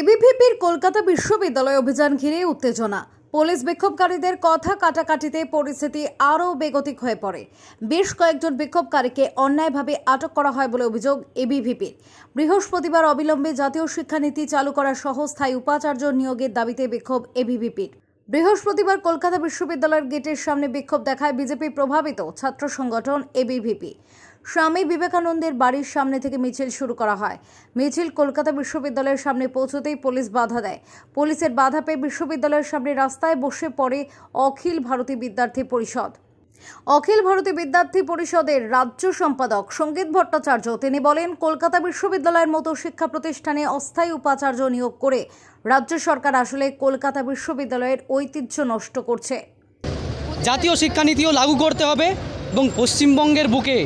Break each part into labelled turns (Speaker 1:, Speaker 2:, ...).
Speaker 1: এবিভিপির কলকাতা বিশ্ববিদ্যালয় অভিযান ঘিরে উত্তেজনা পুলিশ বিক্ষোভকারীদের কথা কাটাকাটিতে পরিস্থিতি আরও বেগতিক হয়ে পড়ে বেশ কয়েকজন বিক্ষোভকারীকে অন্যায়ভাবে আটক করা হয় বলে অভিযোগ এবিভিপির বৃহস্পতিবার অবিলম্বে জাতীয় শিক্ষানীতি চালু করা সহ স্থায়ী উপাচার্য নিয়োগের দাবিতে বিক্ষোভ এবিভিপির বৃহস্পতিবার কলকাতা বিশ্ববিদ্যালয়ের গেটের সামনে বিক্ষোভ দেখায় বিজেপি প্রভাবিত ছাত্র সংগঠন এবিভিপি স্বামী বিবেকানন্দের বাড়ির সামনে থেকে মিছিল শুরু করা হয় মিছিল কলকাতা বিশ্ববিদ্যালয়ের সামনে পৌঁছতেই পুলিশ বাধা দেয় পুলিশের বাধা পেয়ে বিশ্ববিদ্যালয়ের সামনে রাস্তায় বসে পড়ে অখিল ভারতী বিদ্যার্থী পরিষদ অখিল ভারতীয় বিদ্যার্থী পরিষদের রাজ্য সম্পাদক সঙ্গীত ভট্টাচার্য তিনি বলেন কলকাতা বিশ্ববিদ্যালয়ের মতো শিক্ষা প্রতিষ্ঠানে অস্থায়ী উপাচার্য নিয়োগ করে রাজ্য সরকার আসলে কলকাতা বিশ্ববিদ্যালয়ের ঐতিহ্য নষ্ট করছে
Speaker 2: জাতীয় শিক্ষানীতিও লাগু করতে হবে এবং পশ্চিমবঙ্গের বুকে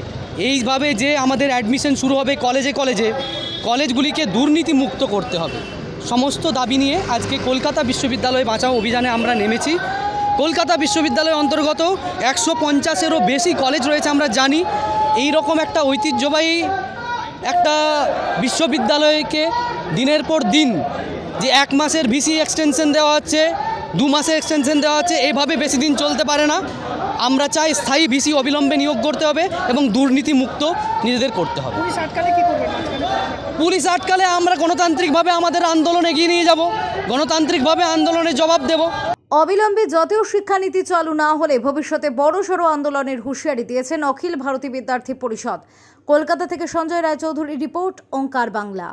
Speaker 2: এইভাবে যে আমাদের অ্যাডমিশন শুরু হবে কলেজে কলেজে কলেজগুলিকে দুর্নীতি মুক্ত করতে হবে সমস্ত দাবি নিয়ে আজকে কলকাতা বিশ্ববিদ্যালয় বাঁচাও অভিযানে আমরা নেমেছি কলকাতা বিশ্ববিদ্যালয়ের অন্তর্গত একশো পঞ্চাশেরও বেশি কলেজ রয়েছে আমরা জানি এই রকম একটা ঐতিহ্যবাহী একটা বিশ্ববিদ্যালয়কে দিনের পর দিন যে এক মাসের ভিসি এক্সটেনশন দেওয়া হচ্ছে দু মাসের এক্সটেনশন দেওয়া হচ্ছে এইভাবে বেশি দিন চলতে পারে না আমরা চাই স্থায়ী ভিসি অবিলম্বে নিয়োগ করতে হবে এবং দুর্নীতি মুক্ত নিজেদের করতে হবে পুলিশ আটকালে আমরা গণতান্ত্রিকভাবে
Speaker 1: আমাদের আন্দোলন এগিয়ে নিয়ে যাব গণতান্ত্রিকভাবে আন্দোলনের জবাব দেব অবিলম্বে জাতীয় শিক্ষানীতি চালু না হলে ভবিষ্যতে সড়ো আন্দোলনের হুঁশিয়ারি দিয়েছেন অখিল ভারতী বিদ্যার্থী পরিষদ কলকাতা থেকে সঞ্জয় রায়চৌধুরী রিপোর্ট ওঙ্কার বাংলা